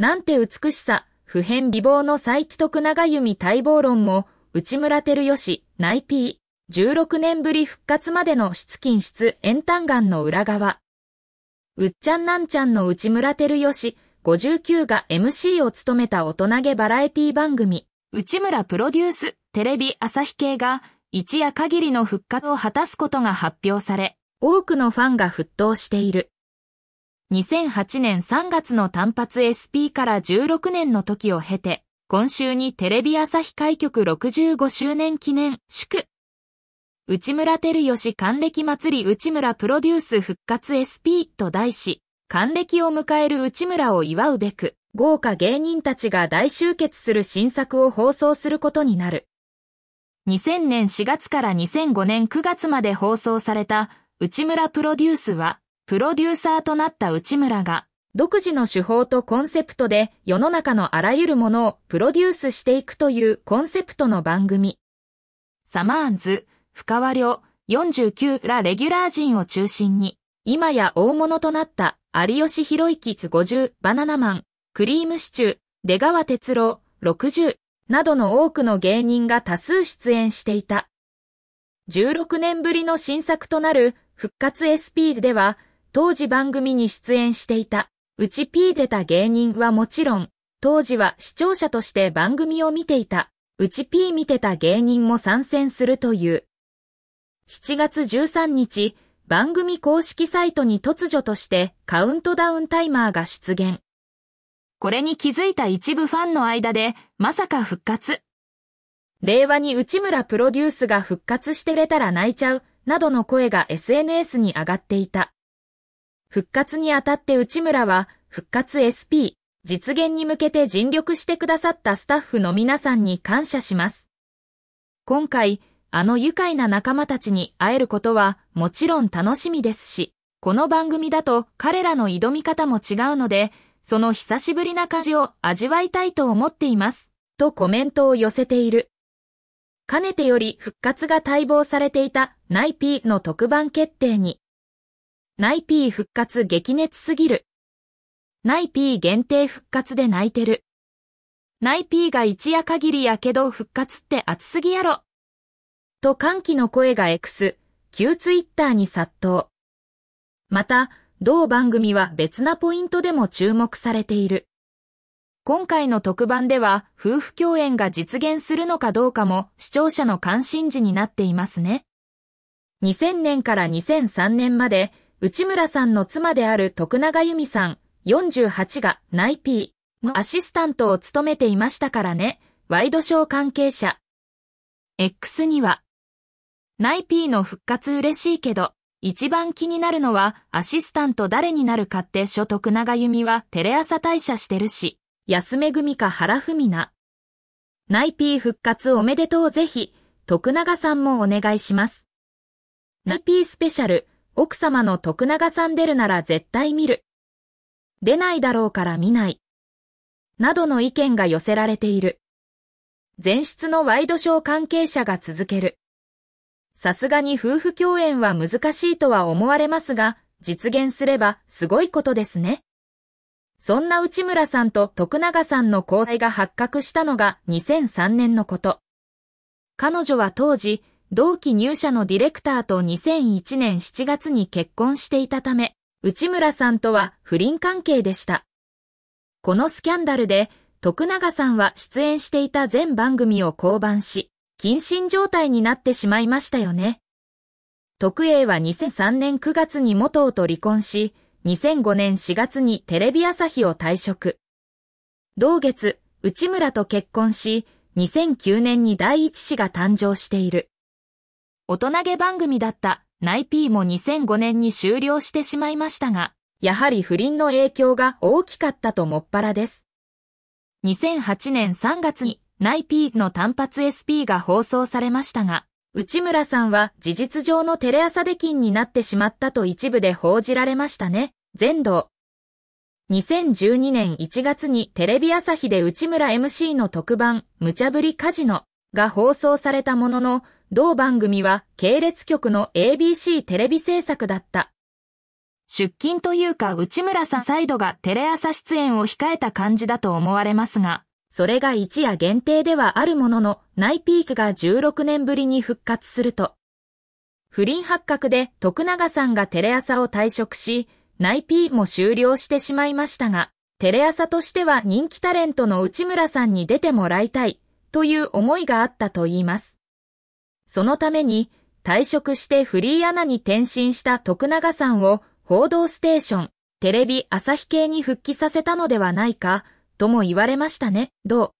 なんて美しさ、普遍美貌の再帰徳長弓待望論も、内村照義、内 P、16年ぶり復活までの出勤室、炎単眼の裏側。うっちゃんなんちゃんの内村照義、59が MC を務めた大人げバラエティ番組、内村プロデュース、テレビ朝日系が、一夜限りの復活を果たすことが発表され、多くのファンが沸騰している。2008年3月の単発 SP から16年の時を経て、今週にテレビ朝日開局65周年記念祝。内村照義還暦祭り内村プロデュース復活 SP と題し、還暦を迎える内村を祝うべく、豪華芸人たちが大集結する新作を放送することになる。2000年4月から2005年9月まで放送された内村プロデュースは、プロデューサーとなった内村が、独自の手法とコンセプトで世の中のあらゆるものをプロデュースしていくというコンセプトの番組。サマーンズ、深川良、49らレギュラー陣を中心に、今や大物となった有吉博之50、バナナマン、クリームシチュー、出川哲郎、60、などの多くの芸人が多数出演していた。16年ぶりの新作となる復活 SP では、当時番組に出演していた、うち P 出た芸人はもちろん、当時は視聴者として番組を見ていた、うち P 見てた芸人も参戦するという。7月13日、番組公式サイトに突如としてカウントダウンタイマーが出現。これに気づいた一部ファンの間で、まさか復活。令和に内村プロデュースが復活してれたら泣いちゃう、などの声が SNS に上がっていた。復活にあたって内村は、復活 SP、実現に向けて尽力してくださったスタッフの皆さんに感謝します。今回、あの愉快な仲間たちに会えることはもちろん楽しみですし、この番組だと彼らの挑み方も違うので、その久しぶりな感じを味わいたいと思っています。とコメントを寄せている。かねてより復活が待望されていたナイピーの特番決定に、ナイピー復活激熱すぎる。ナイピー限定復活で泣いてる。ナイピーが一夜限りやけど復活って熱すぎやろ。と歓喜の声が X、旧ツイッターに殺到。また、同番組は別なポイントでも注目されている。今回の特番では夫婦共演が実現するのかどうかも視聴者の関心事になっていますね。2000年から2003年まで内村さんの妻である徳永由美さん、48がナイピーアシスタントを務めていましたからね、ワイドショー関係者。X には、ナイピーの復活嬉しいけど、一番気になるのはアシスタント誰になるかって所得長由美はテレ朝退社してるし、安め組か原文な。ナイピー復活おめでとうぜひ、徳永さんもお願いします。ナイピースペシャル、奥様の徳永さん出るなら絶対見る。出ないだろうから見ない。などの意見が寄せられている。前室のワイドショー関係者が続ける。さすがに夫婦共演は難しいとは思われますが、実現すればすごいことですね。そんな内村さんと徳永さんの交際が発覚したのが2003年のこと。彼女は当時、同期入社のディレクターと2001年7月に結婚していたため、内村さんとは不倫関係でした。このスキャンダルで、徳永さんは出演していた全番組を降板し、謹慎状態になってしまいましたよね。徳永は2003年9月に元夫と離婚し、2005年4月にテレビ朝日を退職。同月、内村と結婚し、2009年に第一子が誕生している。大人げ番組だったナイピーも2005年に終了してしまいましたが、やはり不倫の影響が大きかったともっぱらです。2008年3月にナイピーの単発 SP が放送されましたが、内村さんは事実上のテレ朝キンになってしまったと一部で報じられましたね。全道。2012年1月にテレビ朝日で内村 MC の特番、無茶ぶりカジノが放送されたものの、同番組は系列局の ABC テレビ制作だった。出勤というか内村さんサイドがテレ朝出演を控えた感じだと思われますが、それが一夜限定ではあるものの、ナイピークが16年ぶりに復活すると、不倫発覚で徳永さんがテレ朝を退職し、ナイピーも終了してしまいましたが、テレ朝としては人気タレントの内村さんに出てもらいたいという思いがあったといいます。そのために退職してフリーアナに転身した徳永さんを報道ステーション、テレビ朝日系に復帰させたのではないか、とも言われましたね、どう。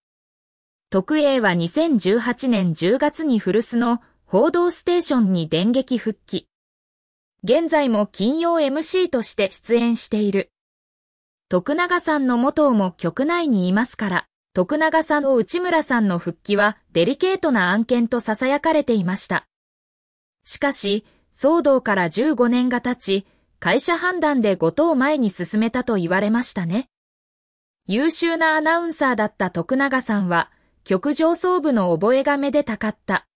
徳永は2018年10月に古巣の報道ステーションに電撃復帰。現在も金曜 MC として出演している。徳永さんの元をも局内にいますから。徳永さんを内村さんの復帰はデリケートな案件と囁かれていました。しかし、騒動から15年が経ち、会社判断で後藤前に進めたと言われましたね。優秀なアナウンサーだった徳永さんは、局上層部の覚えがめでたかった。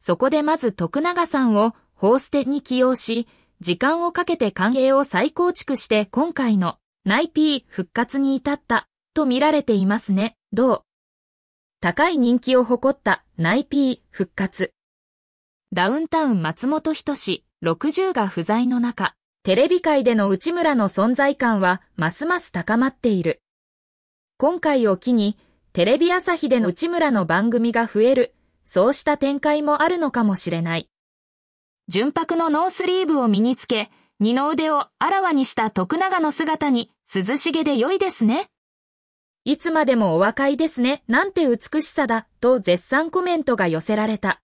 そこでまず徳永さんをホーステに起用し、時間をかけて関係を再構築して今回のナイピー復活に至った。と見られていますね、どう高い人気を誇ったナイピー復活。ダウンタウン松本人志60が不在の中、テレビ界での内村の存在感はますます高まっている。今回を機に、テレビ朝日での内村の番組が増える、そうした展開もあるのかもしれない。純白のノースリーブを身につけ、二の腕をあらわにした徳永の姿に涼しげで良いですね。いつまでもお若いですね、なんて美しさだ、と絶賛コメントが寄せられた。